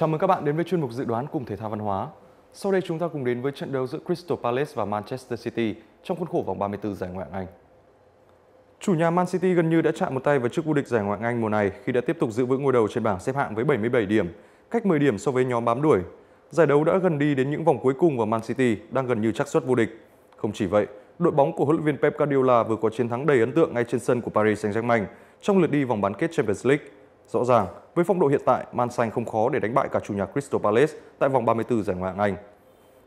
Chào mừng các bạn đến với chuyên mục dự đoán cùng thể thao văn hóa. Sau đây chúng ta cùng đến với trận đấu giữa Crystal Palace và Manchester City trong khuôn khổ vòng 34 giải Ngoại hạng Anh. Chủ nhà Man City gần như đã chạm một tay vào chức vô địch giải Ngoại hạng Anh mùa này khi đã tiếp tục giữ vững ngôi đầu trên bảng xếp hạng với 77 điểm, cách 10 điểm so với nhóm bám đuổi. Giải đấu đã gần đi đến những vòng cuối cùng và Man City đang gần như chắc suất vô địch. Không chỉ vậy, đội bóng của huấn luyện viên Pep Guardiola vừa có chiến thắng đầy ấn tượng ngay trên sân của Paris Saint-Germain trong lượt đi vòng bán kết Champions League Rõ ràng, với phong độ hiện tại, Man Xanh không khó để đánh bại cả chủ nhà Crystal Palace tại vòng 34 giải Ngoại hạng Anh.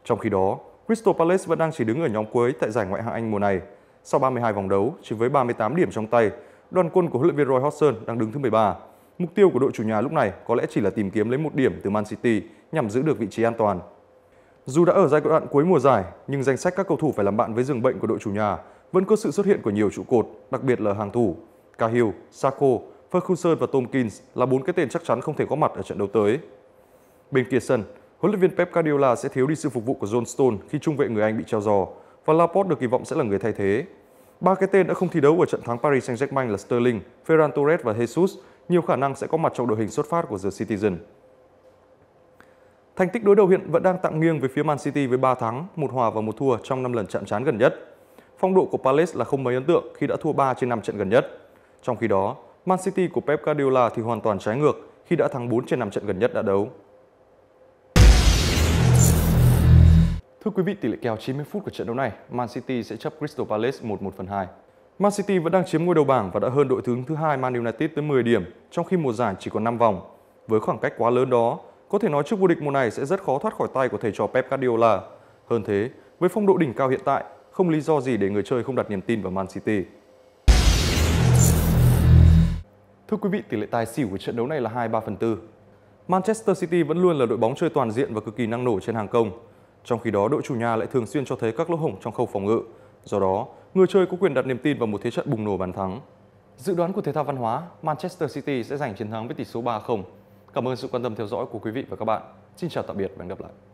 Trong khi đó, Crystal Palace vẫn đang chỉ đứng ở nhóm cuối tại giải Ngoại hạng Anh mùa này. Sau 32 vòng đấu, chỉ với 38 điểm trong tay, đoàn quân của huấn luyện viên Roy Hodgson đang đứng thứ 13. Mục tiêu của đội chủ nhà lúc này có lẽ chỉ là tìm kiếm lấy một điểm từ Man City nhằm giữ được vị trí an toàn. Dù đã ở giai đoạn cuối mùa giải, nhưng danh sách các cầu thủ phải làm bạn với giường bệnh của đội chủ nhà vẫn có sự xuất hiện của nhiều trụ cột, đặc biệt là hàng thủ. Cahill, Sako, Ferguson và Tomkins là bốn cái tên chắc chắn không thể có mặt ở trận đấu tới. Bên kia sân, huấn luyện viên Pep Guardiola sẽ thiếu đi sự phục vụ của John Stone khi trung vệ người Anh bị treo giò và Laporte được kỳ vọng sẽ là người thay thế. Ba cái tên đã không thi đấu ở trận thắng Paris Saint-Germain là Sterling, Ferran Torres và Jesus nhiều khả năng sẽ có mặt trong đội hình xuất phát của The Citizen. Thành tích đối đầu hiện vẫn đang tạm nghiêng về phía Man City với 3 thắng, một hòa và một thua trong 5 lần chạm trán gần nhất. Phong độ của Palace là không mấy ấn tượng khi đã thua 3 trên 5 trận gần nhất. Trong khi đó, Man City của Pep Guardiola thì hoàn toàn trái ngược khi đã thắng 4 trên 5 trận gần nhất đã đấu. Thưa quý vị, tỷ lệ kèo 90 phút của trận đấu này, Man City sẽ chấp Crystal Palace 1-1 phần 2. Man City vẫn đang chiếm ngôi đầu bảng và đã hơn đội thứ thứ hai Man United tới 10 điểm, trong khi mùa giải chỉ còn 5 vòng. Với khoảng cách quá lớn đó, có thể nói trước vô địch mùa này sẽ rất khó thoát khỏi tay của thầy trò Pep Guardiola. Hơn thế, với phong độ đỉnh cao hiện tại, không lý do gì để người chơi không đặt niềm tin vào Man City. Thưa quý vị, tỷ lệ tài xỉu của trận đấu này là 2-3 phần 4. Manchester City vẫn luôn là đội bóng chơi toàn diện và cực kỳ năng nổ trên hàng công. Trong khi đó, đội chủ nhà lại thường xuyên cho thấy các lỗ hổng trong khâu phòng ngự. Do đó, người chơi có quyền đặt niềm tin vào một thế trận bùng nổ bàn thắng. Dự đoán của Thể thao Văn hóa, Manchester City sẽ giành chiến thắng với tỷ số 3-0. Cảm ơn sự quan tâm theo dõi của quý vị và các bạn. Xin chào tạm biệt và hẹn gặp lại.